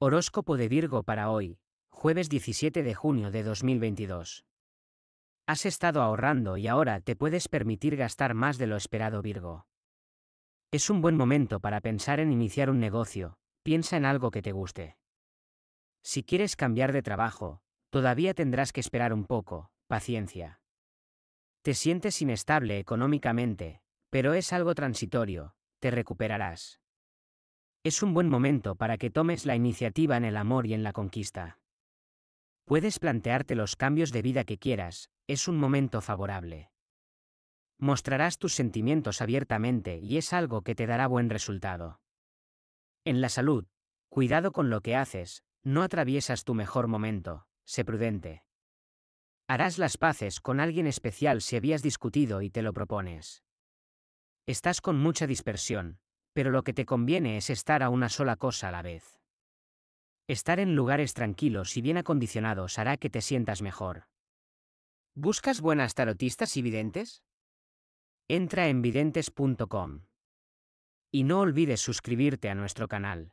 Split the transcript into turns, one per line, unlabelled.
Horóscopo de Virgo para hoy, jueves 17 de junio de 2022. Has estado ahorrando y ahora te puedes permitir gastar más de lo esperado Virgo. Es un buen momento para pensar en iniciar un negocio, piensa en algo que te guste. Si quieres cambiar de trabajo, todavía tendrás que esperar un poco, paciencia. Te sientes inestable económicamente, pero es algo transitorio, te recuperarás. Es un buen momento para que tomes la iniciativa en el amor y en la conquista. Puedes plantearte los cambios de vida que quieras, es un momento favorable. Mostrarás tus sentimientos abiertamente y es algo que te dará buen resultado. En la salud, cuidado con lo que haces, no atraviesas tu mejor momento, sé prudente. Harás las paces con alguien especial si habías discutido y te lo propones. Estás con mucha dispersión, pero lo que te conviene es estar a una sola cosa a la vez. Estar en lugares tranquilos y bien acondicionados hará que te sientas mejor. ¿Buscas buenas tarotistas y videntes? Entra en videntes.com. Y no olvides suscribirte a nuestro canal.